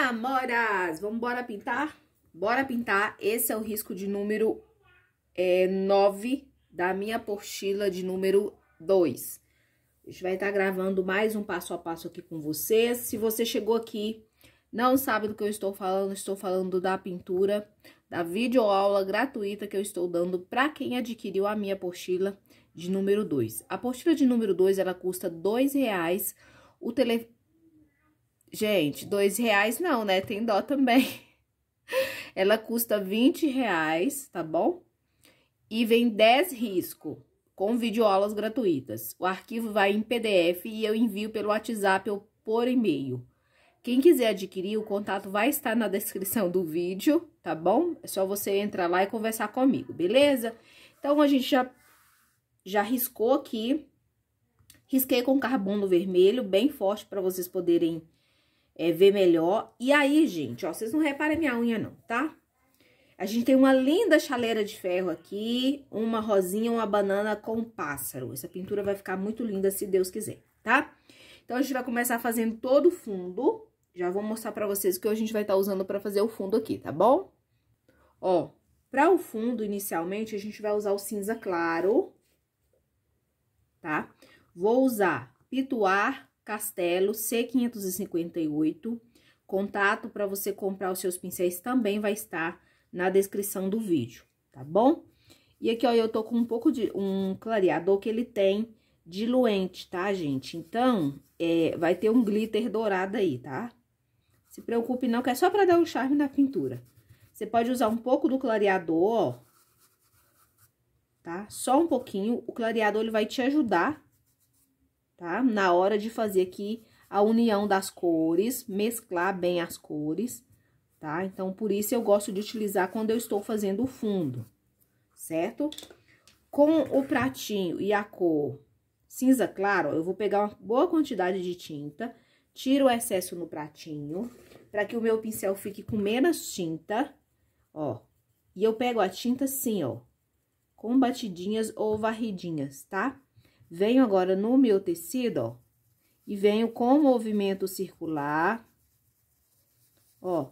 Amoras, vamos bora pintar? Bora pintar. Esse é o risco de número é, 9 da minha apostila de número 2. A gente vai estar tá gravando mais um passo a passo aqui com vocês. Se você chegou aqui, não sabe do que eu estou falando, estou falando da pintura, da videoaula gratuita que eu estou dando para quem adquiriu a minha apostila de número 2. A apostila de número 2, ela custa R$ 2,00. O, tele, Gente, dois reais não, né? Tem dó também. Ela custa 20 reais, tá bom? E vem 10 risco, com videoaulas gratuitas. O arquivo vai em PDF e eu envio pelo WhatsApp ou por e-mail. Quem quiser adquirir, o contato vai estar na descrição do vídeo, tá bom? É só você entrar lá e conversar comigo, beleza? Então, a gente já, já riscou aqui. Risquei com carbono vermelho, bem forte, para vocês poderem é, ver melhor. E aí, gente, ó, vocês não reparem minha unha não, tá? A gente tem uma linda chaleira de ferro aqui, uma rosinha, uma banana com um pássaro. Essa pintura vai ficar muito linda se Deus quiser, tá? Então, a gente vai começar fazendo todo o fundo. Já vou mostrar pra vocês o que a gente vai estar tá usando pra fazer o fundo aqui, tá bom? Ó, pra o fundo, inicialmente, a gente vai usar o cinza claro, tá? Vou usar pituar Castelo C558. Contato para você comprar os seus pincéis também vai estar na descrição do vídeo, tá bom? E aqui, ó, eu tô com um pouco de um clareador que ele tem diluente, tá, gente? Então, é, vai ter um glitter dourado aí, tá? Se preocupe não, que é só para dar o um charme na pintura. Você pode usar um pouco do clareador, ó, tá? Só um pouquinho. O clareador, ele vai te ajudar tá? Na hora de fazer aqui a união das cores, mesclar bem as cores, tá? Então, por isso eu gosto de utilizar quando eu estou fazendo o fundo, certo? Com o pratinho e a cor cinza claro, eu vou pegar uma boa quantidade de tinta, tiro o excesso no pratinho, para que o meu pincel fique com menos tinta, ó. E eu pego a tinta assim, ó, com batidinhas ou varridinhas, tá? Venho agora no meu tecido, ó, e venho com o movimento circular, ó,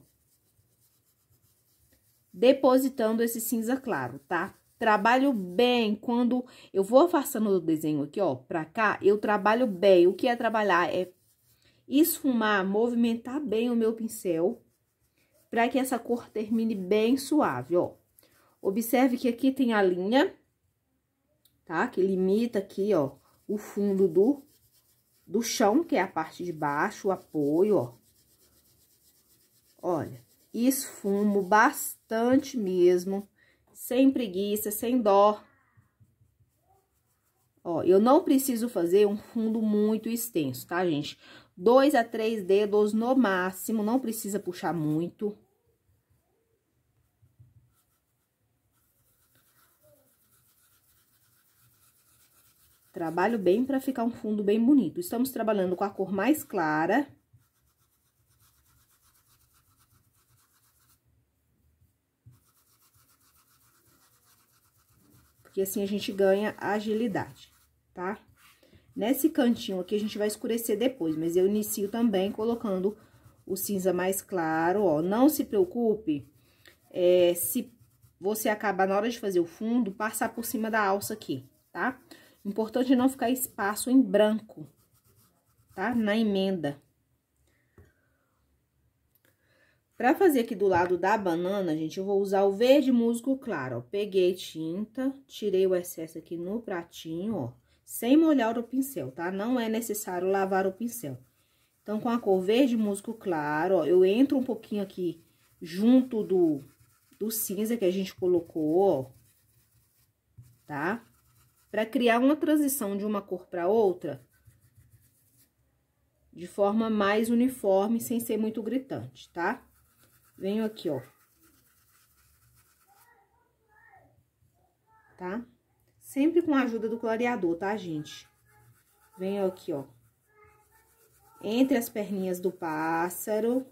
depositando esse cinza claro, tá? Trabalho bem, quando eu vou afastando o desenho aqui, ó, pra cá, eu trabalho bem. O que é trabalhar? É esfumar, movimentar bem o meu pincel, para que essa cor termine bem suave, ó. Observe que aqui tem a linha, tá? Que limita aqui, ó, o fundo do, do chão, que é a parte de baixo, o apoio, ó. Olha, esfumo bastante mesmo, sem preguiça, sem dó. Ó, eu não preciso fazer um fundo muito extenso, tá, gente? Dois a três dedos no máximo, não precisa puxar muito. Trabalho bem para ficar um fundo bem bonito. Estamos trabalhando com a cor mais clara. Porque assim a gente ganha agilidade, tá? Nesse cantinho aqui a gente vai escurecer depois, mas eu inicio também colocando o cinza mais claro, ó. Não se preocupe é, se você acabar na hora de fazer o fundo, passar por cima da alça aqui, tá? Tá? Importante não ficar espaço em branco, tá? Na emenda. Pra fazer aqui do lado da banana, gente, eu vou usar o verde musgo claro, ó. Peguei tinta, tirei o excesso aqui no pratinho, ó. Sem molhar o pincel, tá? Não é necessário lavar o pincel. Então, com a cor verde musgo claro, ó, eu entro um pouquinho aqui junto do, do cinza que a gente colocou, ó. Tá? para criar uma transição de uma cor para outra de forma mais uniforme, sem ser muito gritante, tá? Venho aqui, ó. Tá? Sempre com a ajuda do clareador, tá, gente? Venho aqui, ó. Entre as perninhas do pássaro.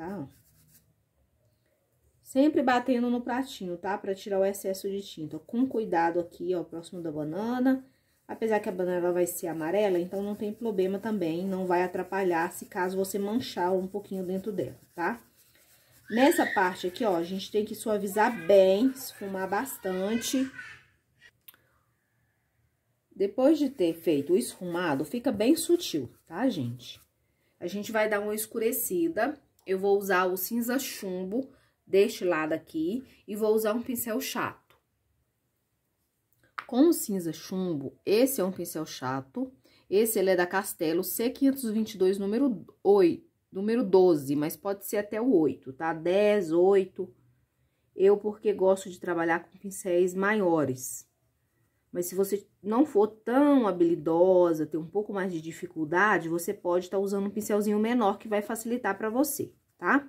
tá? Sempre batendo no pratinho, tá? Pra tirar o excesso de tinta. Com cuidado aqui, ó, próximo da banana. Apesar que a banana vai ser amarela, então não tem problema também, não vai atrapalhar se caso você manchar um pouquinho dentro dela, tá? Nessa parte aqui, ó, a gente tem que suavizar bem, esfumar bastante. Depois de ter feito o esfumado, fica bem sutil, tá, gente? A gente vai dar uma escurecida eu vou usar o cinza chumbo deste lado aqui e vou usar um pincel chato. Com o cinza chumbo, esse é um pincel chato, esse ele é da Castelo C522 número 8, número 12, mas pode ser até o 8, tá? 10, 8. Eu porque gosto de trabalhar com pincéis maiores. Mas se você não for tão habilidosa, ter um pouco mais de dificuldade, você pode estar tá usando um pincelzinho menor que vai facilitar para você, tá?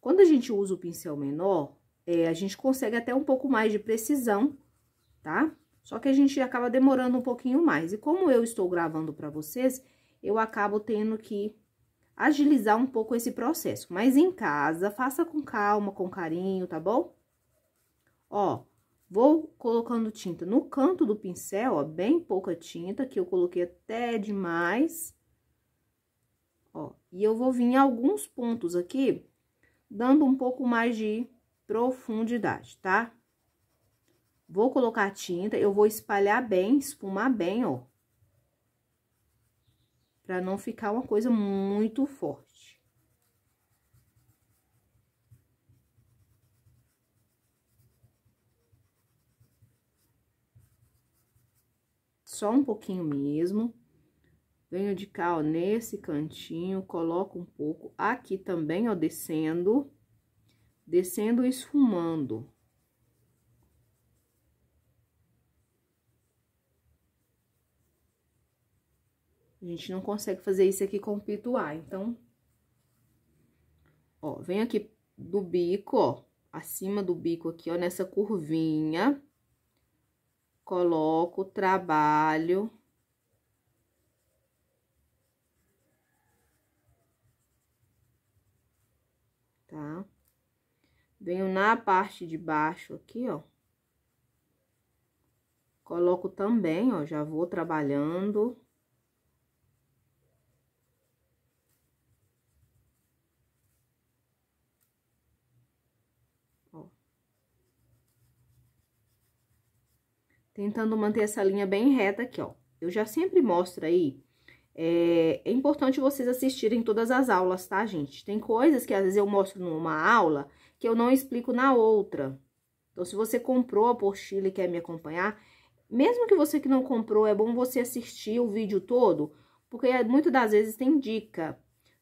Quando a gente usa o pincel menor, é, a gente consegue até um pouco mais de precisão, tá? Só que a gente acaba demorando um pouquinho mais. E como eu estou gravando para vocês, eu acabo tendo que agilizar um pouco esse processo. Mas em casa, faça com calma, com carinho, tá bom? Ó, Vou colocando tinta no canto do pincel, ó, bem pouca tinta, que eu coloquei até demais. Ó, e eu vou vir em alguns pontos aqui, dando um pouco mais de profundidade, tá? Vou colocar tinta, eu vou espalhar bem, espumar bem, ó. Pra não ficar uma coisa muito forte. só um pouquinho mesmo. Venho de cá, ó, nesse cantinho, coloco um pouco aqui também, ó, descendo. Descendo e esfumando. A gente não consegue fazer isso aqui com o pito A, então... Ó, vem aqui do bico, ó, acima do bico aqui, ó, nessa curvinha coloco trabalho tá? Venho na parte de baixo aqui, ó. Coloco também, ó, já vou trabalhando tentando manter essa linha bem reta aqui, ó. Eu já sempre mostro aí, é, é, importante vocês assistirem todas as aulas, tá, gente? Tem coisas que às vezes eu mostro numa aula que eu não explico na outra. Então, se você comprou a apostila e quer me acompanhar, mesmo que você que não comprou, é bom você assistir o vídeo todo, porque é, muitas das vezes tem dica,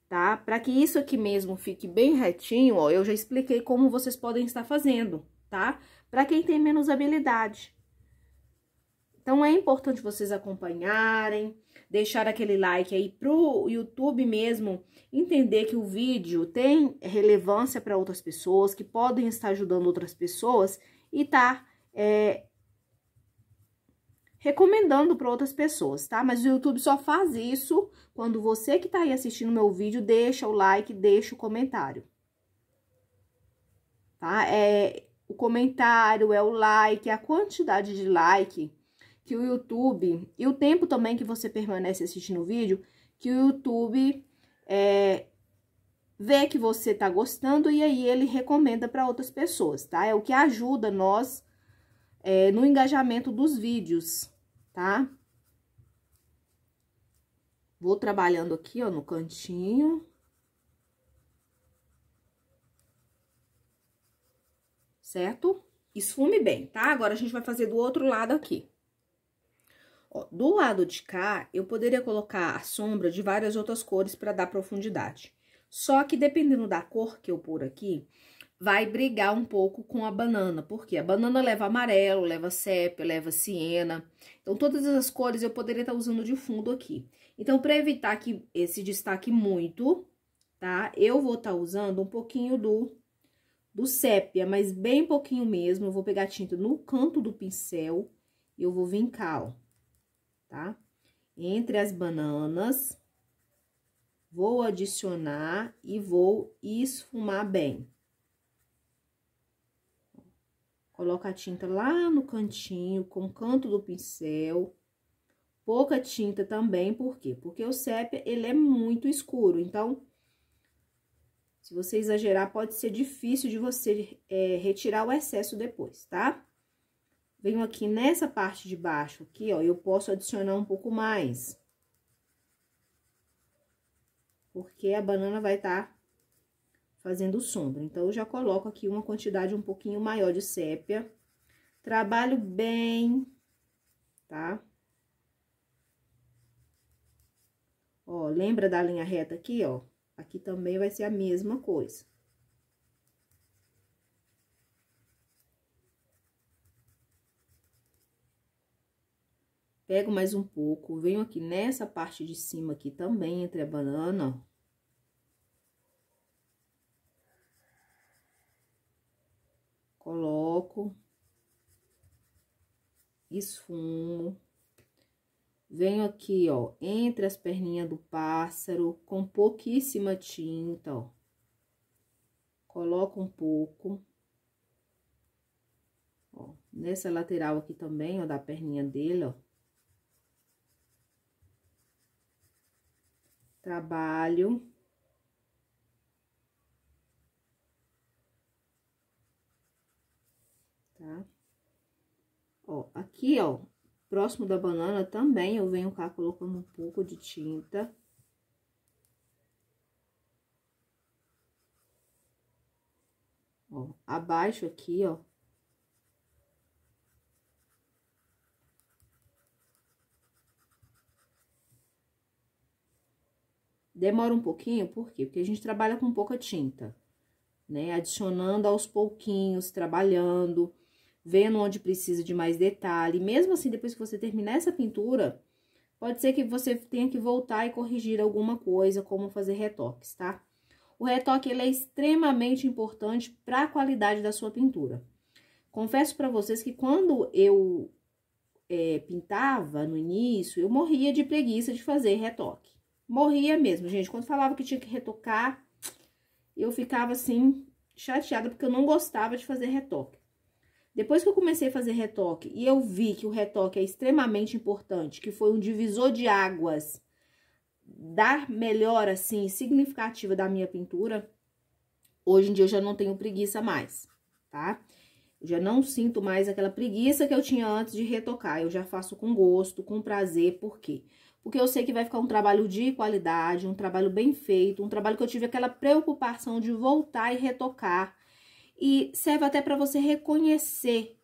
tá? Para que isso aqui mesmo fique bem retinho, ó, eu já expliquei como vocês podem estar fazendo, tá? Para quem tem menos habilidade, então, é importante vocês acompanharem, deixar aquele like aí pro YouTube mesmo entender que o vídeo tem relevância para outras pessoas, que podem estar ajudando outras pessoas e tá é, recomendando para outras pessoas, tá? Mas o YouTube só faz isso quando você que tá aí assistindo meu vídeo deixa o like, deixa o comentário. Tá? É o comentário, é o like, é a quantidade de like que o YouTube, e o tempo também que você permanece assistindo o vídeo, que o YouTube é, vê que você tá gostando e aí ele recomenda para outras pessoas, tá? É o que ajuda nós é, no engajamento dos vídeos, tá? Vou trabalhando aqui, ó, no cantinho. Certo? Esfume bem, tá? Agora a gente vai fazer do outro lado aqui. Ó, do lado de cá, eu poderia colocar a sombra de várias outras cores para dar profundidade. Só que dependendo da cor que eu pôr aqui, vai brigar um pouco com a banana, porque a banana leva amarelo, leva sépia, leva siena. Então, todas essas cores eu poderia estar tá usando de fundo aqui. Então, para evitar que esse destaque muito, tá? Eu vou estar tá usando um pouquinho do, do sépia, mas bem pouquinho mesmo. Eu vou pegar tinta no canto do pincel e eu vou vincar, ó tá? Entre as bananas, vou adicionar e vou esfumar bem. Coloca a tinta lá no cantinho, com o canto do pincel. Pouca tinta também, por quê? Porque o sépia, ele é muito escuro, então... Se você exagerar, pode ser difícil de você é, retirar o excesso depois, tá? venho aqui nessa parte de baixo aqui, ó, eu posso adicionar um pouco mais. Porque a banana vai estar tá fazendo sombra. Então, eu já coloco aqui uma quantidade um pouquinho maior de sépia. Trabalho bem, tá? Ó, lembra da linha reta aqui, ó? Aqui também vai ser a mesma coisa. Pego mais um pouco, venho aqui nessa parte de cima aqui também, entre a banana, ó. Coloco. Esfumo. Venho aqui, ó, entre as perninhas do pássaro, com pouquíssima tinta, ó. Coloco um pouco. Ó, nessa lateral aqui também, ó, da perninha dele, ó. trabalho. Tá? Ó, aqui, ó, próximo da banana também eu venho cá colocando um pouco de tinta. Ó, abaixo aqui, ó, Demora um pouquinho, por quê? Porque a gente trabalha com pouca tinta, né? Adicionando aos pouquinhos, trabalhando, vendo onde precisa de mais detalhe. Mesmo assim, depois que você terminar essa pintura, pode ser que você tenha que voltar e corrigir alguma coisa, como fazer retoques, tá? O retoque, ele é extremamente importante para a qualidade da sua pintura. Confesso para vocês que quando eu é, pintava no início, eu morria de preguiça de fazer retoque. Morria mesmo, gente. Quando falava que tinha que retocar, eu ficava assim, chateada, porque eu não gostava de fazer retoque. Depois que eu comecei a fazer retoque e eu vi que o retoque é extremamente importante, que foi um divisor de águas da melhora, assim, significativa da minha pintura, hoje em dia eu já não tenho preguiça mais, tá? Eu já não sinto mais aquela preguiça que eu tinha antes de retocar, eu já faço com gosto, com prazer, por quê? Porque porque eu sei que vai ficar um trabalho de qualidade, um trabalho bem feito, um trabalho que eu tive aquela preocupação de voltar e retocar. E serve até para você reconhecer,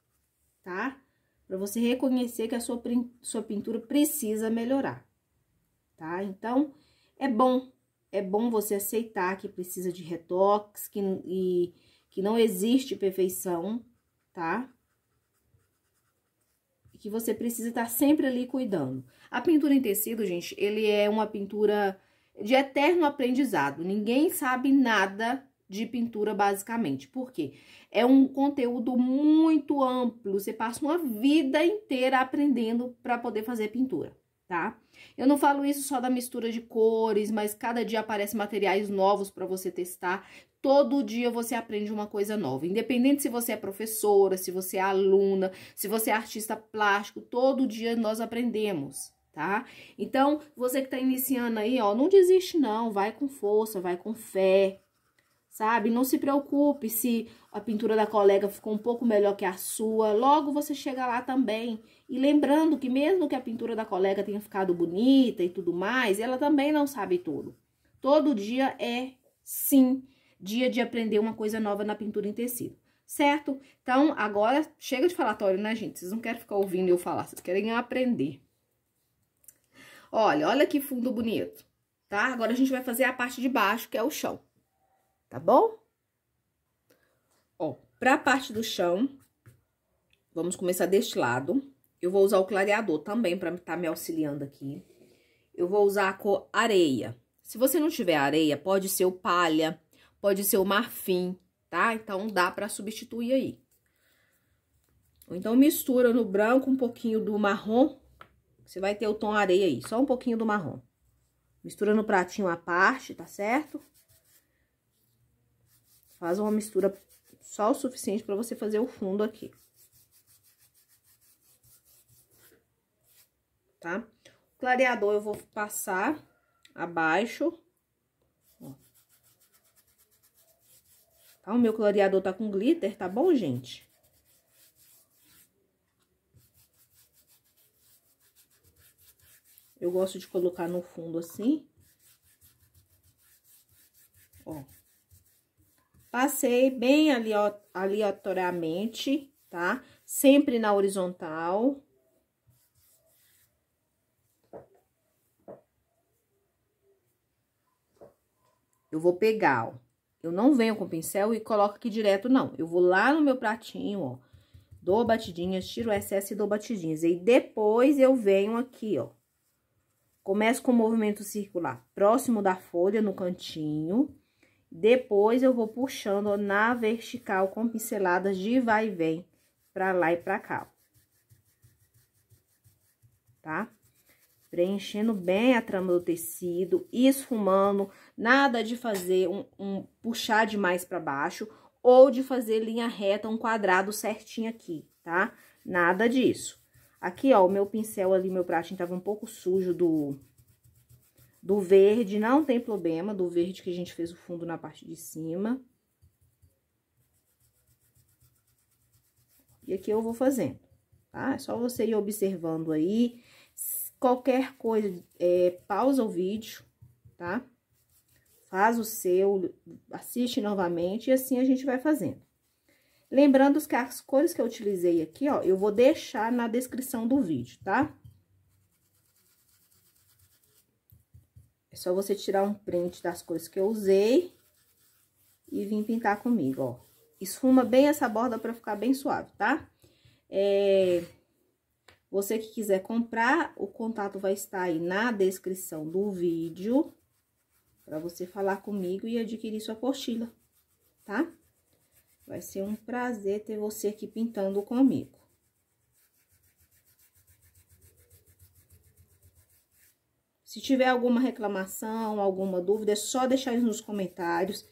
tá? Para você reconhecer que a sua, sua pintura precisa melhorar, tá? Então, é bom, é bom você aceitar que precisa de retoques, que, e, que não existe perfeição, tá? E que você precisa estar sempre ali cuidando. A pintura em tecido, gente, ele é uma pintura de eterno aprendizado. Ninguém sabe nada de pintura, basicamente. Por quê? É um conteúdo muito amplo. Você passa uma vida inteira aprendendo para poder fazer pintura, tá? Eu não falo isso só da mistura de cores, mas cada dia aparecem materiais novos para você testar. Todo dia você aprende uma coisa nova. Independente se você é professora, se você é aluna, se você é artista plástico, todo dia nós aprendemos tá? Então, você que tá iniciando aí, ó, não desiste não, vai com força, vai com fé, sabe? Não se preocupe se a pintura da colega ficou um pouco melhor que a sua, logo você chega lá também. E lembrando que mesmo que a pintura da colega tenha ficado bonita e tudo mais, ela também não sabe tudo. Todo dia é, sim, dia de aprender uma coisa nova na pintura em tecido, certo? Então, agora, chega de falatório, né, gente? Vocês não querem ficar ouvindo eu falar, vocês querem aprender. Olha, olha que fundo bonito, tá? Agora a gente vai fazer a parte de baixo, que é o chão, tá bom? Ó, pra parte do chão, vamos começar deste lado. Eu vou usar o clareador também pra estar tá me auxiliando aqui. Eu vou usar a cor areia. Se você não tiver areia, pode ser o palha, pode ser o marfim, tá? Então, dá pra substituir aí. Então, mistura no branco um pouquinho do marrom você vai ter o tom areia aí, só um pouquinho do marrom. Mistura no pratinho à parte, tá certo? Faz uma mistura só o suficiente para você fazer o fundo aqui. Tá? O clareador eu vou passar abaixo. Ó. Tá? O meu clareador tá com glitter, tá bom, gente? Eu gosto de colocar no fundo assim. Ó. Passei bem aleatoriamente, tá? Sempre na horizontal. Eu vou pegar, ó. Eu não venho com o pincel e coloco aqui direto, não. Eu vou lá no meu pratinho, ó. Dou batidinhas, tiro o excesso e dou batidinhas. E depois eu venho aqui, ó. Começo com o movimento circular próximo da folha, no cantinho. Depois, eu vou puxando na vertical com pinceladas de vai e vem pra lá e pra cá. Tá? Preenchendo bem a trama do tecido, esfumando. Nada de fazer um, um puxar demais pra baixo ou de fazer linha reta, um quadrado certinho aqui, tá? Nada disso. Aqui, ó, o meu pincel ali, meu pratinho tava um pouco sujo do, do verde, não tem problema, do verde que a gente fez o fundo na parte de cima. E aqui eu vou fazendo, tá? É só você ir observando aí. Qualquer coisa, é, pausa o vídeo, tá? Faz o seu, assiste novamente e assim a gente vai fazendo. Lembrando que as cores que eu utilizei aqui, ó, eu vou deixar na descrição do vídeo, tá? É só você tirar um print das cores que eu usei e vir pintar comigo, ó. Esfuma bem essa borda pra ficar bem suave, tá? É... Você que quiser comprar, o contato vai estar aí na descrição do vídeo, para você falar comigo e adquirir sua apostila, tá? Vai ser um prazer ter você aqui pintando comigo. Se tiver alguma reclamação, alguma dúvida, é só deixar nos comentários.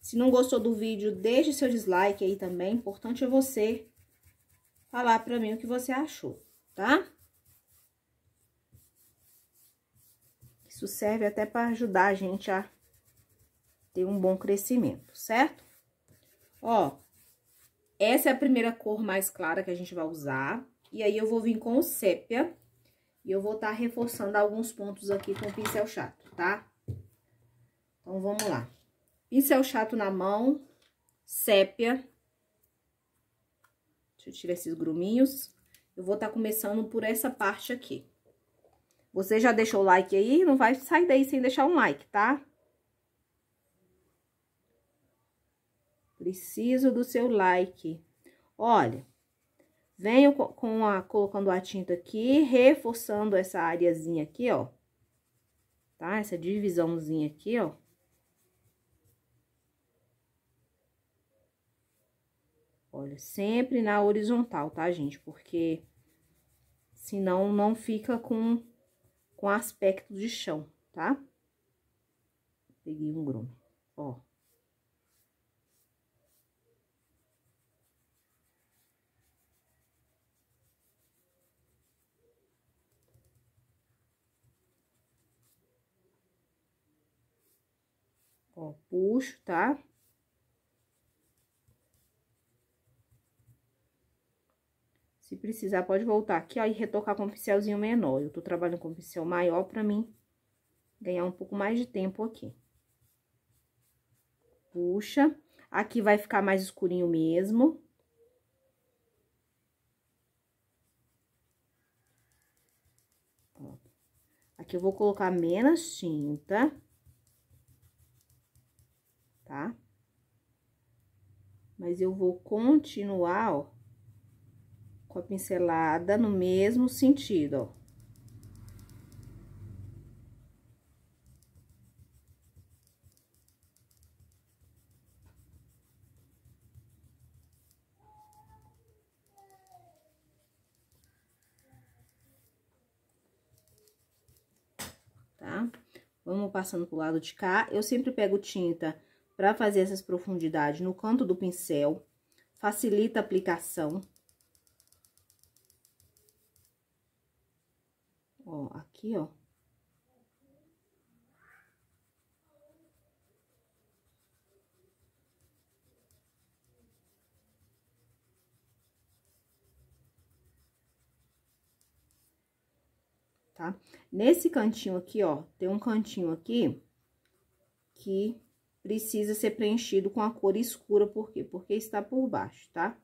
Se não gostou do vídeo, deixe seu dislike aí também. Importante é você falar para mim o que você achou, tá? Isso serve até para ajudar a gente a ter um bom crescimento, certo? Ó, essa é a primeira cor mais clara que a gente vai usar. E aí, eu vou vir com o sépia. E eu vou estar tá reforçando alguns pontos aqui com o pincel chato, tá? Então, vamos lá. Pincel chato na mão, sépia. Deixa eu tirar esses gruminhos. Eu vou estar tá começando por essa parte aqui. Você já deixou o like aí? Não vai sair daí sem deixar um like, tá? Preciso do seu like. Olha, venho com a, colocando a tinta aqui, reforçando essa areazinha aqui, ó. Tá? Essa divisãozinha aqui, ó. Olha, sempre na horizontal, tá, gente? Porque senão não fica com, com aspecto de chão, tá? Peguei um grume. Ó, puxo, tá? Se precisar, pode voltar aqui, ó, e retocar com um pincelzinho menor. Eu tô trabalhando com um pincel maior pra mim ganhar um pouco mais de tempo aqui. Puxa. Aqui vai ficar mais escurinho mesmo. Aqui eu vou colocar menos tinta tá? Mas eu vou continuar, ó, com a pincelada no mesmo sentido, ó. Tá? Vamos passando pro lado de cá. Eu sempre pego tinta para fazer essas profundidades no canto do pincel, facilita a aplicação. Ó, aqui, ó. Tá? Nesse cantinho aqui, ó, tem um cantinho aqui que precisa ser preenchido com a cor escura, por quê? Porque está por baixo, tá?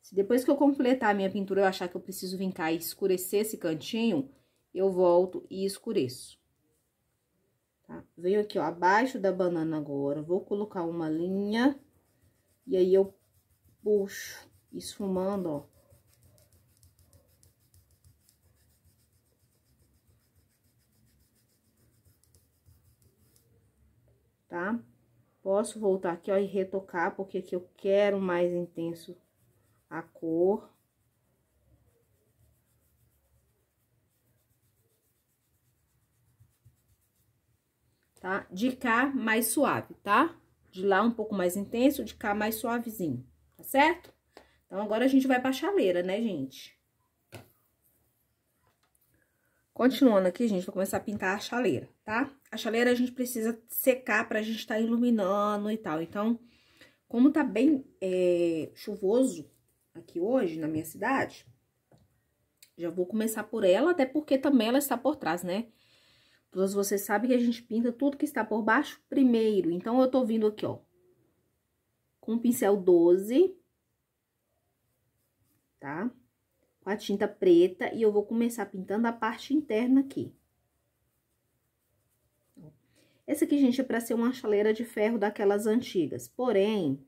Se depois que eu completar a minha pintura, eu achar que eu preciso vincar e escurecer esse cantinho, eu volto e escureço. Tá? Venho aqui, ó, abaixo da banana agora, vou colocar uma linha, e aí eu puxo, esfumando, ó tá? Posso voltar aqui, ó, e retocar, porque aqui eu quero mais intenso a cor. Tá? De cá, mais suave, tá? De lá, um pouco mais intenso, de cá, mais suavezinho, tá certo? Então, agora a gente vai pra chaleira, né, gente? Continuando aqui, gente, vou começar a pintar a chaleira, tá? A chaleira a gente precisa secar pra gente tá iluminando e tal. Então, como tá bem é, chuvoso aqui hoje na minha cidade, já vou começar por ela, até porque também ela está por trás, né? Todos vocês sabem que a gente pinta tudo que está por baixo primeiro. Então, eu tô vindo aqui, ó, com o pincel 12, tá? Tá? com a tinta preta e eu vou começar pintando a parte interna aqui. Essa aqui, gente, é para ser uma chaleira de ferro daquelas antigas, porém,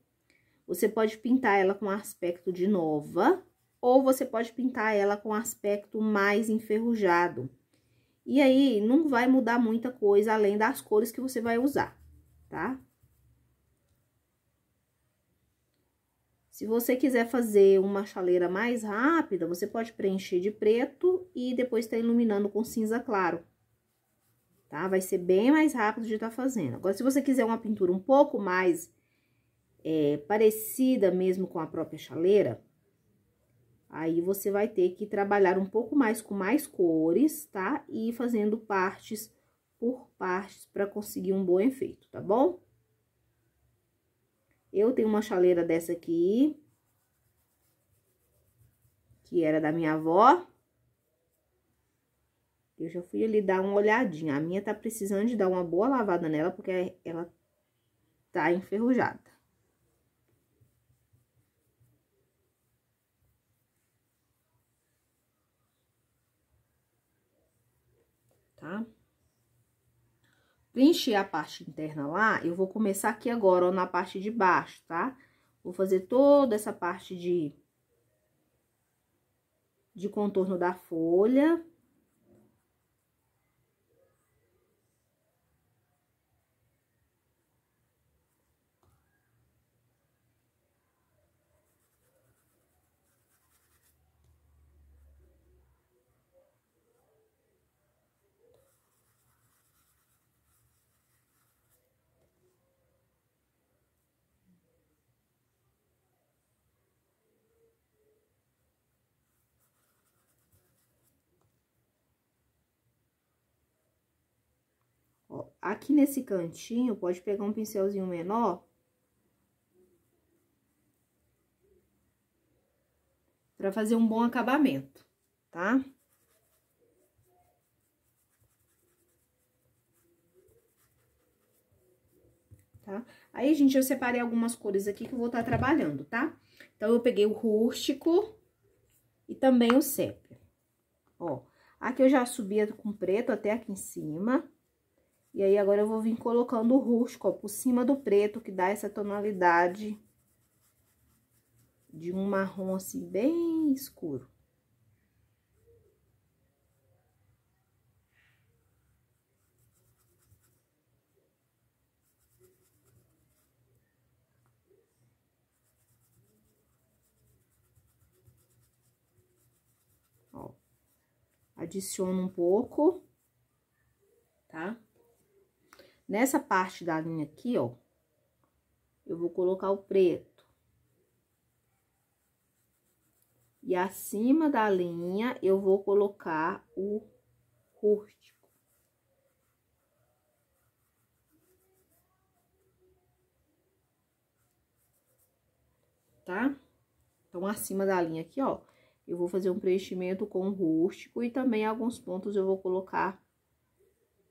você pode pintar ela com aspecto de nova, ou você pode pintar ela com aspecto mais enferrujado. E aí, não vai mudar muita coisa além das cores que você vai usar, tá? Se você quiser fazer uma chaleira mais rápida, você pode preencher de preto e depois tá iluminando com cinza claro. Tá? Vai ser bem mais rápido de estar tá fazendo. Agora, se você quiser uma pintura um pouco mais é, parecida mesmo com a própria chaleira, aí você vai ter que trabalhar um pouco mais com mais cores, tá? E fazendo partes por partes para conseguir um bom efeito, tá bom? Eu tenho uma chaleira dessa aqui, que era da minha avó. Eu já fui ali dar uma olhadinha. A minha tá precisando de dar uma boa lavada nela, porque ela tá enferrujada. preencher a parte interna lá, eu vou começar aqui agora, ó, na parte de baixo, tá? Vou fazer toda essa parte de, de contorno da folha, aqui nesse cantinho, pode pegar um pincelzinho menor. Pra fazer um bom acabamento, tá? Tá? Aí, gente, eu separei algumas cores aqui que eu vou estar tá trabalhando, tá? Então, eu peguei o rústico e também o sépia. Ó, aqui eu já subi com preto até aqui em cima. E aí, agora eu vou vir colocando o rústico, ó, por cima do preto, que dá essa tonalidade de um marrom, assim, bem escuro. adiciono um pouco. Nessa parte da linha aqui, ó, eu vou colocar o preto. E acima da linha, eu vou colocar o rústico. Tá? Então, acima da linha aqui, ó, eu vou fazer um preenchimento com rústico e também alguns pontos eu vou colocar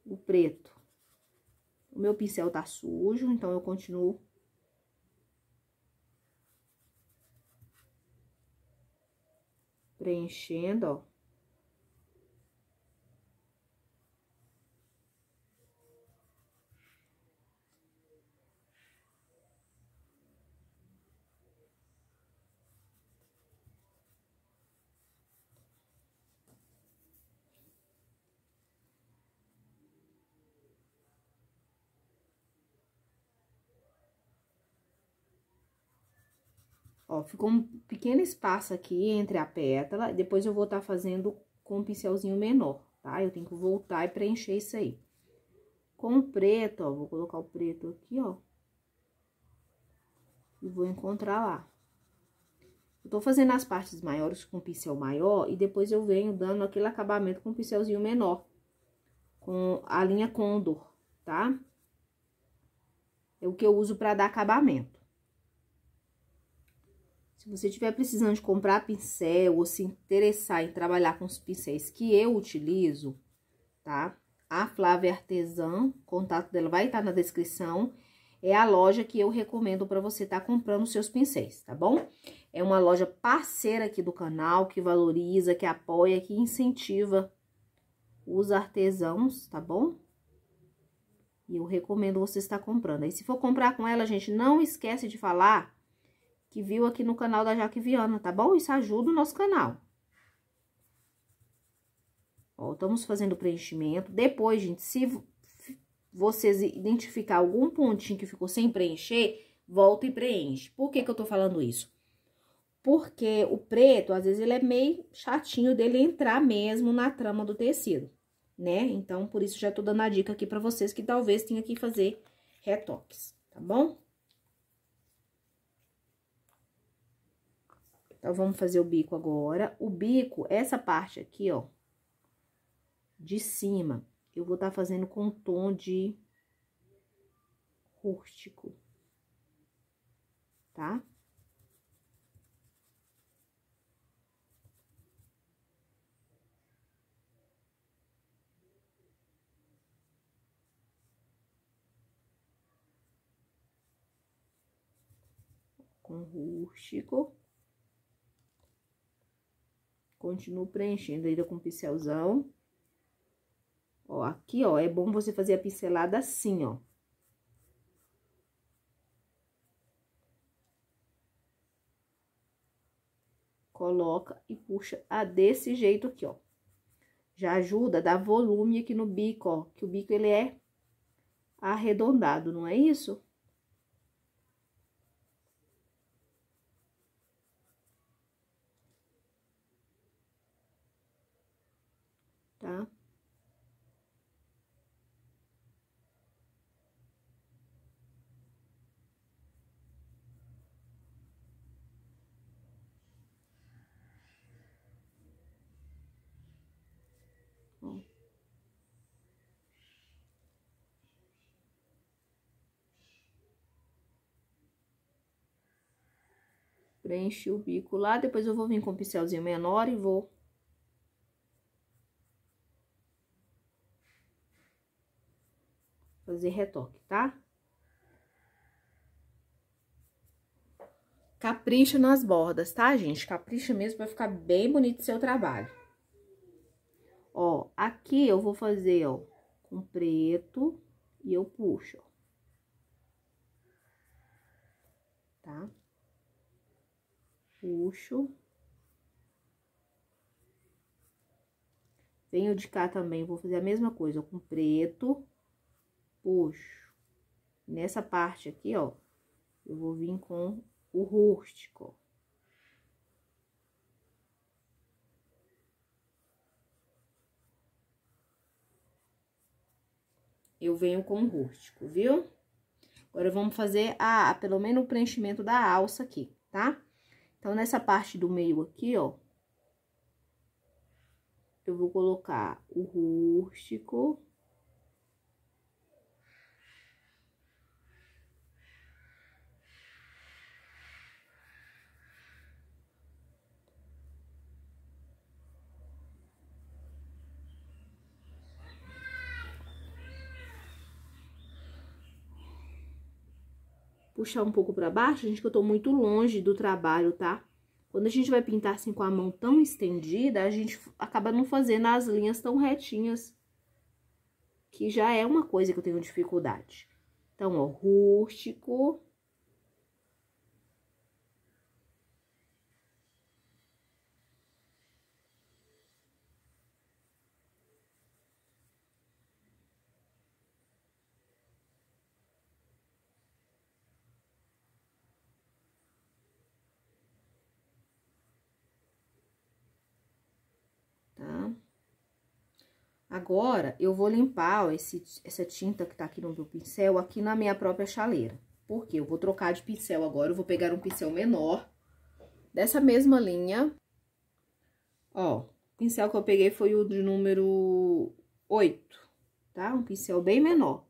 o preto. O meu pincel tá sujo, então eu continuo preenchendo, ó. Ó, ficou um pequeno espaço aqui entre a pétala, depois eu vou estar tá fazendo com um pincelzinho menor, tá? Eu tenho que voltar e preencher isso aí. Com o preto, ó, vou colocar o preto aqui, ó. E vou encontrar lá. Eu tô fazendo as partes maiores com pincel maior e depois eu venho dando aquele acabamento com pincelzinho menor. Com a linha Condor, tá? É o que eu uso para dar acabamento. Se você estiver precisando de comprar pincel ou se interessar em trabalhar com os pincéis que eu utilizo, tá? A Flávia Artesã, contato dela vai estar na descrição. É a loja que eu recomendo para você estar tá comprando seus pincéis, tá bom? É uma loja parceira aqui do canal, que valoriza, que apoia, que incentiva os artesãos, tá bom? E eu recomendo você estar comprando. Aí, se for comprar com ela, gente, não esquece de falar que viu aqui no canal da Jaque Viana, tá bom? Isso ajuda o nosso canal. Ó, estamos fazendo o preenchimento. Depois, gente, se vocês identificar algum pontinho que ficou sem preencher, volta e preenche. Por que que eu tô falando isso? Porque o preto, às vezes, ele é meio chatinho dele entrar mesmo na trama do tecido, né? Então, por isso, já tô dando a dica aqui pra vocês que talvez tenha que fazer retoques, tá bom? Então, vamos fazer o bico agora. O bico, essa parte aqui, ó, de cima, eu vou estar tá fazendo com tom de rústico, tá? Com rústico continuo preenchendo ainda com pincelzão. Ó, aqui, ó, é bom você fazer a pincelada assim, ó. Coloca e puxa a ah, desse jeito aqui, ó. Já ajuda a dar volume aqui no bico, ó, que o bico, ele é arredondado, não é isso? Preenchi o bico lá, depois eu vou vir com o um pincelzinho menor e vou... Fazer retoque, tá? Capricha nas bordas, tá, gente? Capricha mesmo pra ficar bem bonito o seu trabalho. Ó, aqui eu vou fazer, ó, com preto e eu puxo, ó. Tá? puxo. Venho de cá também, vou fazer a mesma coisa, com preto, puxo. Nessa parte aqui, ó, eu vou vir com o rústico, ó. eu venho com o rústico, viu? Agora, vamos fazer a, pelo menos o preenchimento da alça aqui, tá? Então, nessa parte do meio aqui, ó, eu vou colocar o rústico. puxar um pouco para baixo, gente, que eu tô muito longe do trabalho, tá? Quando a gente vai pintar assim com a mão tão estendida, a gente acaba não fazendo as linhas tão retinhas, que já é uma coisa que eu tenho dificuldade. Então, ó, rústico, Agora, eu vou limpar ó, esse, essa tinta que tá aqui no meu pincel, aqui na minha própria chaleira. Porque eu vou trocar de pincel agora, eu vou pegar um pincel menor, dessa mesma linha. Ó, o pincel que eu peguei foi o de número 8, tá? Um pincel bem menor.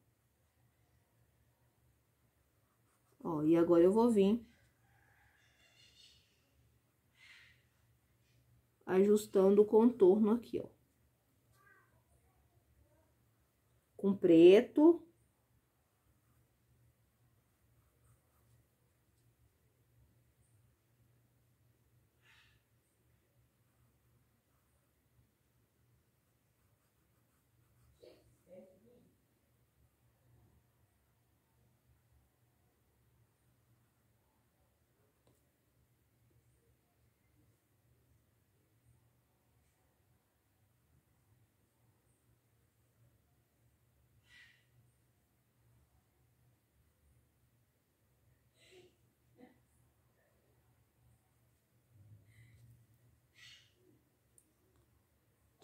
Ó, e agora eu vou vir... Ajustando o contorno aqui, ó. com preto,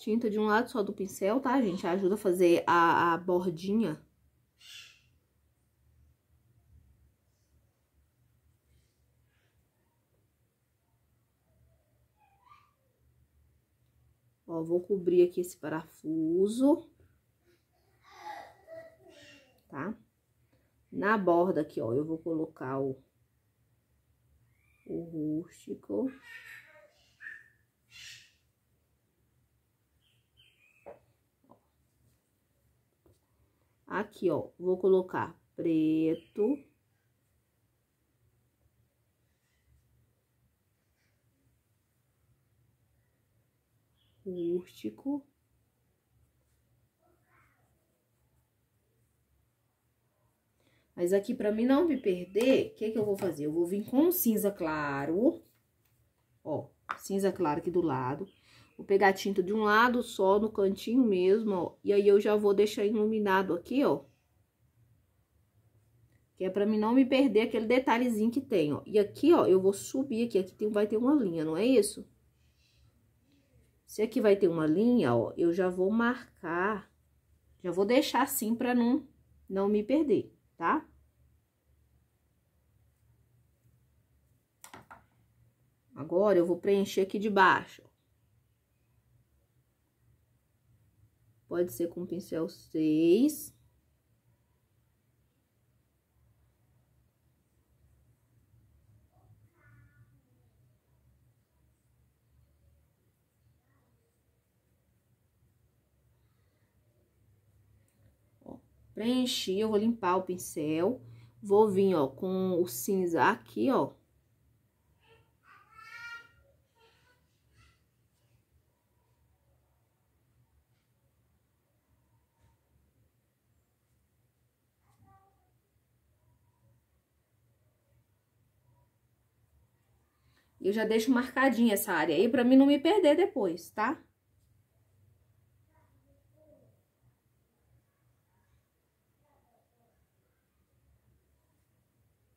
tinta de um lado só do pincel, tá, gente? Ajuda a fazer a, a bordinha. Ó, vou cobrir aqui esse parafuso. Tá? Na borda aqui, ó, eu vou colocar o, o rústico. Aqui, ó, vou colocar preto. Rústico. Mas aqui, pra mim não me perder, o que que eu vou fazer? Eu vou vir com cinza claro, ó, cinza claro aqui do lado. Vou pegar a tinta de um lado só, no cantinho mesmo, ó. E aí, eu já vou deixar iluminado aqui, ó. Que é pra mim não me perder aquele detalhezinho que tem, ó. E aqui, ó, eu vou subir aqui. Aqui tem, vai ter uma linha, não é isso? Se aqui vai ter uma linha, ó, eu já vou marcar. Já vou deixar assim pra não, não me perder, tá? Agora, eu vou preencher aqui de baixo, pode ser com pincel 6. preenchi, eu vou limpar o pincel, vou vir, ó, com o cinza aqui, ó, Eu já deixo marcadinha essa área aí pra mim não me perder depois, tá?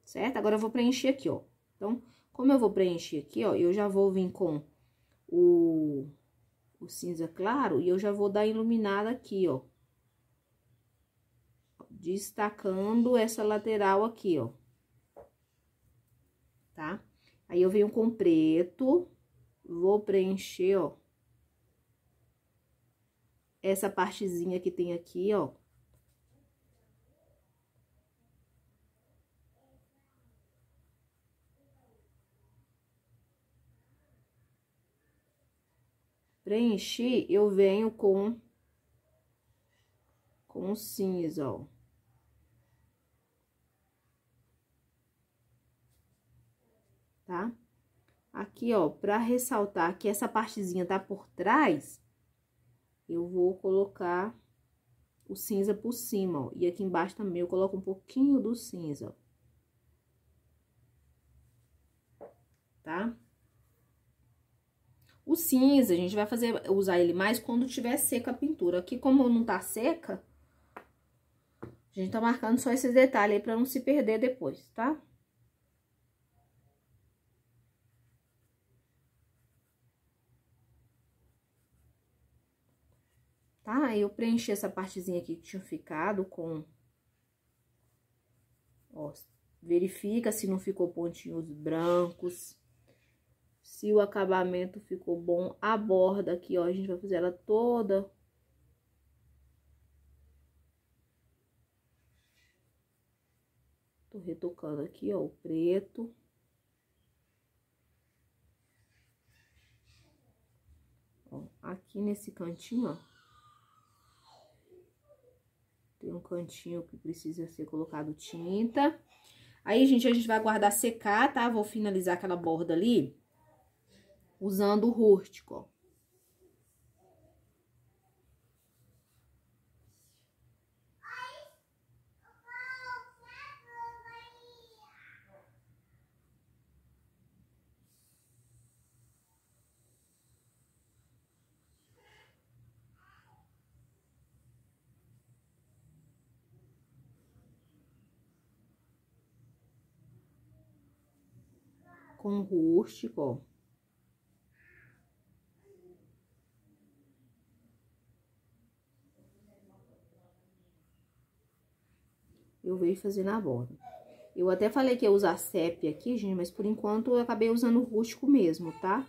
Certo? Agora eu vou preencher aqui, ó. Então, como eu vou preencher aqui, ó, eu já vou vir com o, o cinza claro e eu já vou dar iluminada aqui, ó. Destacando essa lateral aqui, ó. Tá? Aí, eu venho com preto, vou preencher, ó. Essa partezinha que tem aqui, ó. Preenchi, eu venho com, com cinza, ó. tá? Aqui, ó, pra ressaltar que essa partezinha tá por trás, eu vou colocar o cinza por cima, ó. E aqui embaixo também eu coloco um pouquinho do cinza, ó. Tá? O cinza, a gente vai fazer, usar ele mais quando tiver seca a pintura. Aqui, como não tá seca, a gente tá marcando só esses detalhes aí pra não se perder depois, tá? Aí, ah, eu preenchi essa partezinha aqui que tinha ficado com... Ó, verifica se não ficou pontinhos brancos. Se o acabamento ficou bom, a borda aqui, ó, a gente vai fazer ela toda Tô retocando aqui, ó, o preto. Ó, aqui nesse cantinho, ó. Tem um cantinho que precisa ser colocado tinta. Aí, gente, a gente vai guardar secar, tá? Vou finalizar aquela borda ali usando o rústico, ó. com rústico, ó. Eu vejo fazer na borda. Eu até falei que ia usar sépia aqui, gente, mas por enquanto eu acabei usando rústico mesmo, tá?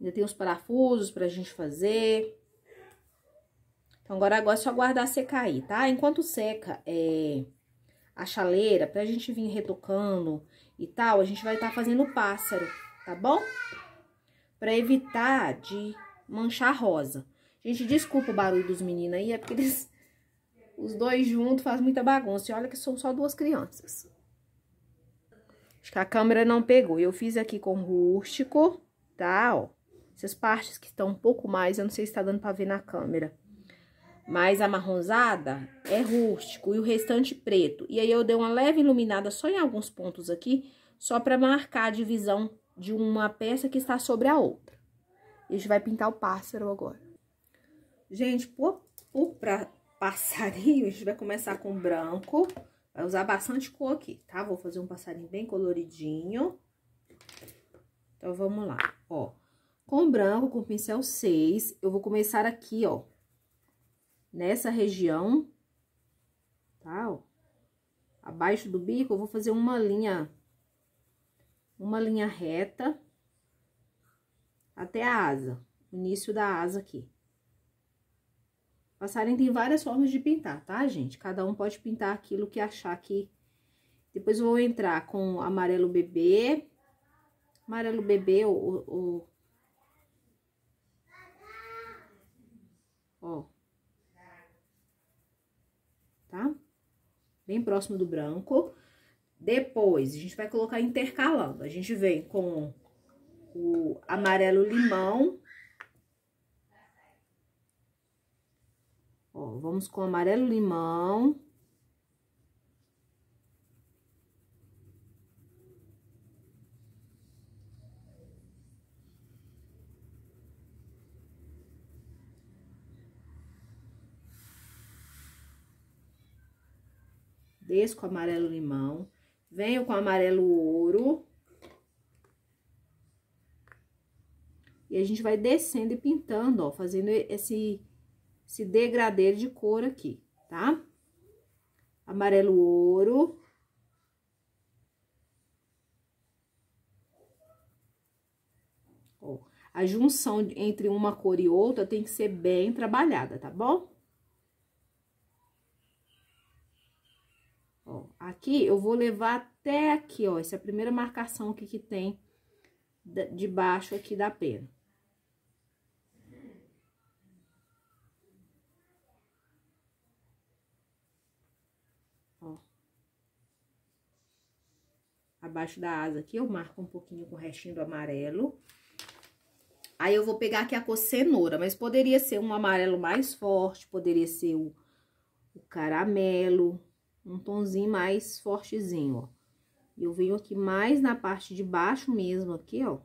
Ainda tem os parafusos pra gente fazer. Então, agora, agora é só guardar secar aí, tá? Enquanto seca é, a chaleira, pra gente vir retocando e tal, a gente vai estar tá fazendo o pássaro, tá bom? Pra evitar de manchar a rosa. Gente, desculpa o barulho dos meninos aí, é porque eles... Os dois juntos fazem muita bagunça. E olha que são só duas crianças. Acho que a câmera não pegou. Eu fiz aqui com rústico, tá? Ó, essas partes que estão um pouco mais, eu não sei se tá dando pra ver na câmera mais amarronzada é rústico e o restante preto. E aí eu dei uma leve iluminada só em alguns pontos aqui, só para marcar a divisão de uma peça que está sobre a outra. E a gente vai pintar o pássaro agora. Gente, por, por passarinho, a gente vai começar com branco. Vai usar bastante cor aqui, tá? Vou fazer um passarinho bem coloridinho. Então, vamos lá, ó. Com branco, com pincel 6, eu vou começar aqui, ó, nessa região, tá? Ó, abaixo do bico, eu vou fazer uma linha, uma linha reta até a asa, início da asa aqui. passarem tem várias formas de pintar, tá, gente? Cada um pode pintar aquilo que achar que... Depois eu vou entrar com amarelo bebê, amarelo bebê, o... o... Ó, tá? Bem próximo do branco. Depois, a gente vai colocar intercalando. A gente vem com o amarelo limão. Ó, vamos com amarelo limão. com amarelo limão. Venho com amarelo ouro. E a gente vai descendo e pintando, ó, fazendo esse, esse degradê de cor aqui, tá? Amarelo ouro. Ó, a junção entre uma cor e outra tem que ser bem trabalhada, tá bom? Ó, aqui eu vou levar até aqui, ó, essa é primeira marcação aqui que tem de baixo aqui da pena. Ó. Abaixo da asa aqui, eu marco um pouquinho com o restinho do amarelo. Aí, eu vou pegar aqui a cor cenoura, mas poderia ser um amarelo mais forte, poderia ser o, o caramelo, um tonzinho mais fortezinho, ó. E eu venho aqui mais na parte de baixo mesmo aqui, ó.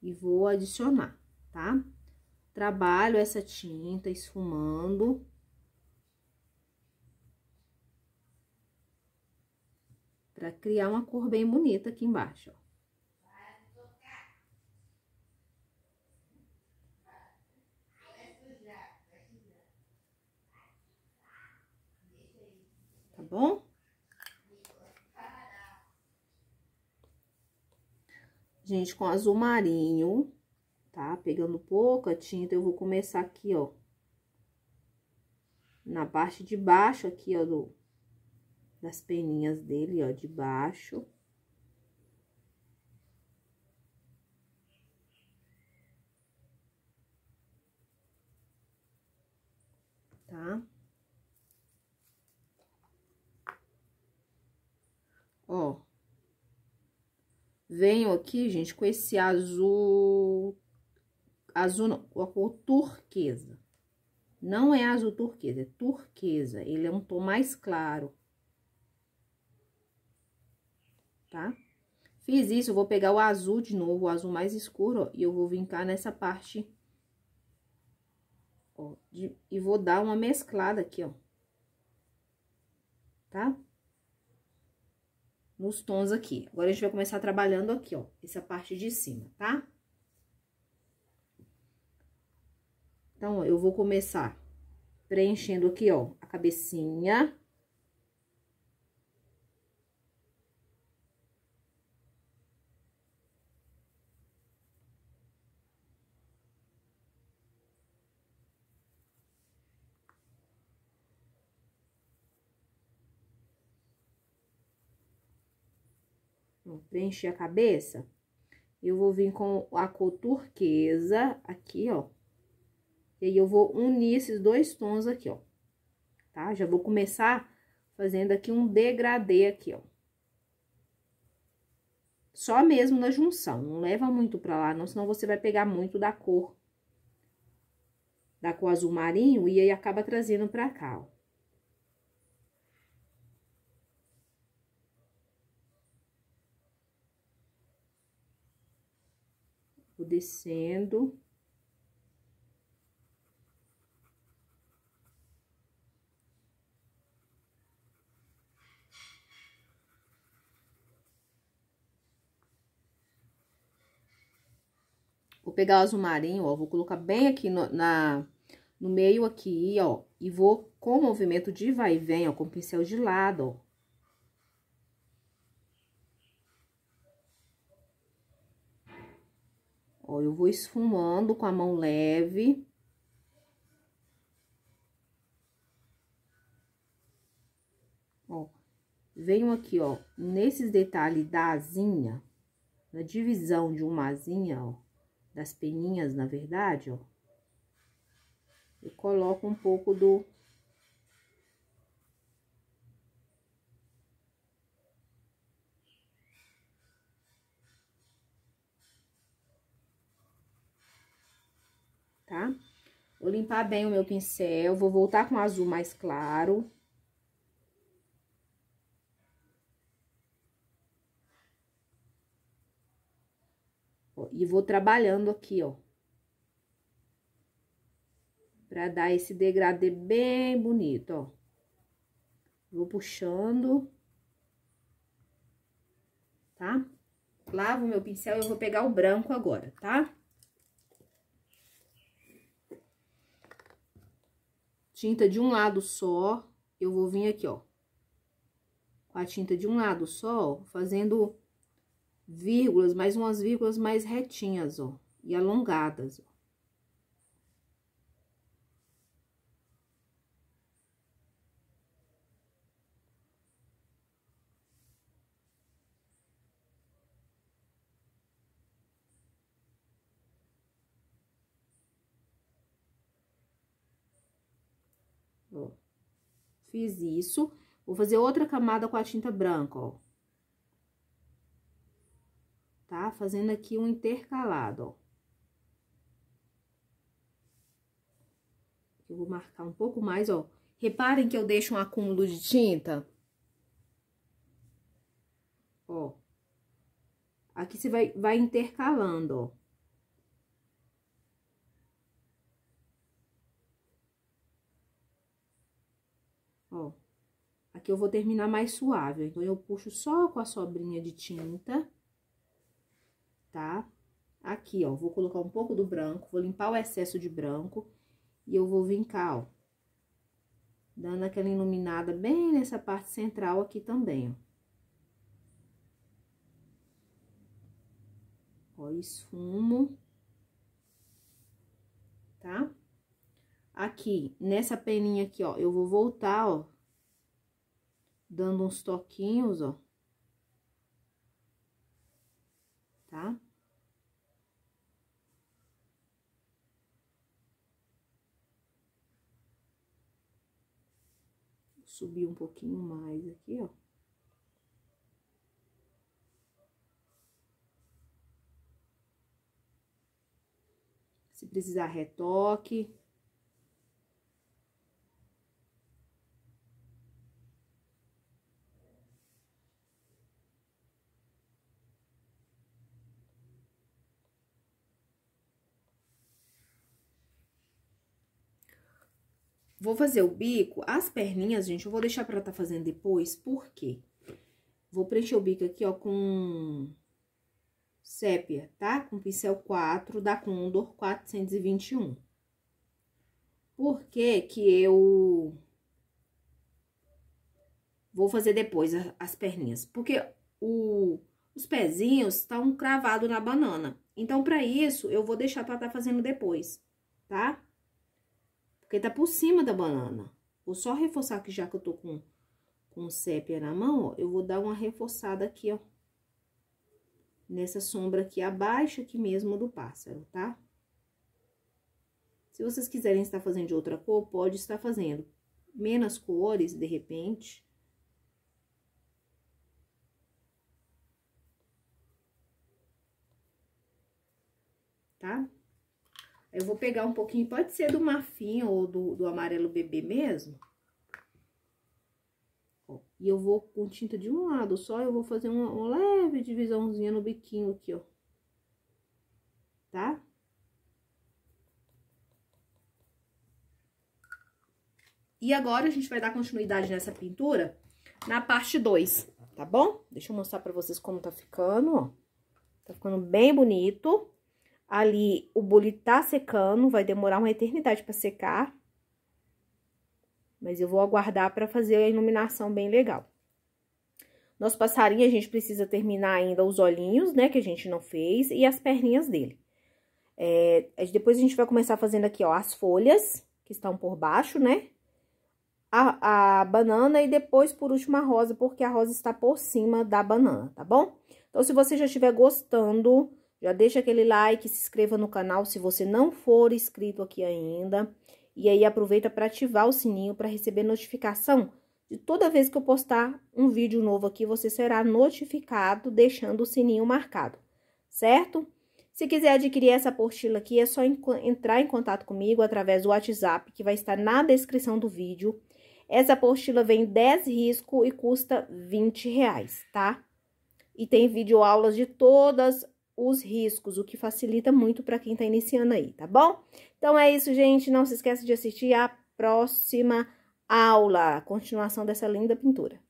E vou adicionar, tá? Trabalho essa tinta esfumando. Pra criar uma cor bem bonita aqui embaixo, ó. bom? Gente, com azul marinho, tá? Pegando pouca tinta, eu vou começar aqui, ó. Na parte de baixo aqui, ó, do, das peninhas dele, ó, de baixo. Venho aqui, gente, com esse azul... Azul não, a cor turquesa. Não é azul turquesa, é turquesa. Ele é um tom mais claro. Tá? Fiz isso, eu vou pegar o azul de novo, o azul mais escuro, ó, e eu vou vincar nessa parte, ó, de, e vou dar uma mesclada aqui, ó. Tá? nos tons aqui. Agora, a gente vai começar trabalhando aqui, ó, essa parte de cima, tá? Então, ó, eu vou começar preenchendo aqui, ó, a cabecinha. preencher a cabeça, eu vou vir com a cor turquesa aqui, ó. E aí, eu vou unir esses dois tons aqui, ó. Tá? Já vou começar fazendo aqui um degradê aqui, ó. Só mesmo na junção, não leva muito pra lá, não, senão você vai pegar muito da cor. Da cor azul marinho, e aí acaba trazendo pra cá, ó. descendo. Vou pegar o azul marinho, ó, vou colocar bem aqui no, na, no meio aqui, ó, e vou com o movimento de vai e vem, ó, com o pincel de lado, ó, Ó, eu vou esfumando com a mão leve. Ó, venho aqui, ó, nesses detalhes da asinha, na divisão de uma asinha, ó, das peninhas, na verdade, ó. Eu coloco um pouco do Vou limpar bem o meu pincel, vou voltar com azul mais claro. Ó, e vou trabalhando aqui, ó. Pra dar esse degradê bem bonito, ó. Vou puxando. Tá? Lavo meu pincel e eu vou pegar o branco agora, tá? tinta de um lado só, eu vou vir aqui, ó, com a tinta de um lado só, ó, fazendo vírgulas, mais umas vírgulas mais retinhas, ó, e alongadas, ó. fiz isso. Vou fazer outra camada com a tinta branca, ó. Tá? Fazendo aqui um intercalado, ó. Eu vou marcar um pouco mais, ó. Reparem que eu deixo um acúmulo de tinta. Ó. Aqui você vai, vai intercalando, ó. Aqui eu vou terminar mais suave, então eu puxo só com a sobrinha de tinta, tá? Aqui, ó, vou colocar um pouco do branco, vou limpar o excesso de branco e eu vou vincar, ó. Dando aquela iluminada bem nessa parte central aqui também, ó. Ó, esfumo. Tá? Aqui, nessa peninha aqui, ó, eu vou voltar, ó, dando uns toquinhos, ó. Tá? Vou subir um pouquinho mais aqui, ó. Se precisar retoque, Vou fazer o bico, as perninhas, gente, eu vou deixar pra tá fazendo depois, por quê? Vou preencher o bico aqui, ó, com sépia, tá? Com pincel 4 da Condor 421. Por que que eu vou fazer depois as perninhas? Porque o, os pezinhos estão cravados na banana. Então, pra isso, eu vou deixar pra tá fazendo depois, tá? Porque tá por cima da banana. Vou só reforçar aqui, já que eu tô com, com sépia na mão, ó. Eu vou dar uma reforçada aqui, ó. Nessa sombra aqui abaixo, aqui mesmo do pássaro, tá? Se vocês quiserem estar fazendo de outra cor, pode estar fazendo. Menos cores, de repente. Eu vou pegar um pouquinho, pode ser do mafinho ou do, do amarelo bebê mesmo. Ó, e eu vou com tinta de um lado só, eu vou fazer uma, uma leve divisãozinha no biquinho aqui, ó. Tá? E agora a gente vai dar continuidade nessa pintura na parte 2, tá bom? Deixa eu mostrar pra vocês como tá ficando, ó. Tá ficando bem bonito ali o bule tá secando, vai demorar uma eternidade para secar. Mas eu vou aguardar para fazer a iluminação bem legal. Nosso passarinho, a gente precisa terminar ainda os olhinhos, né, que a gente não fez, e as perninhas dele. É, depois a gente vai começar fazendo aqui, ó, as folhas, que estão por baixo, né? A, a banana e depois, por último, a rosa, porque a rosa está por cima da banana, tá bom? Então, se você já estiver gostando já deixa aquele like, se inscreva no canal se você não for inscrito aqui ainda. E aí aproveita para ativar o sininho para receber notificação de toda vez que eu postar um vídeo novo aqui, você será notificado deixando o sininho marcado, certo? Se quiser adquirir essa apostila aqui, é só entrar em contato comigo através do WhatsApp, que vai estar na descrição do vídeo. Essa apostila vem 10 risco e custa 20 reais, tá? E tem vídeo aulas de todas os riscos, o que facilita muito para quem está iniciando aí, tá bom? Então é isso, gente. Não se esqueça de assistir a próxima aula, a continuação dessa linda pintura.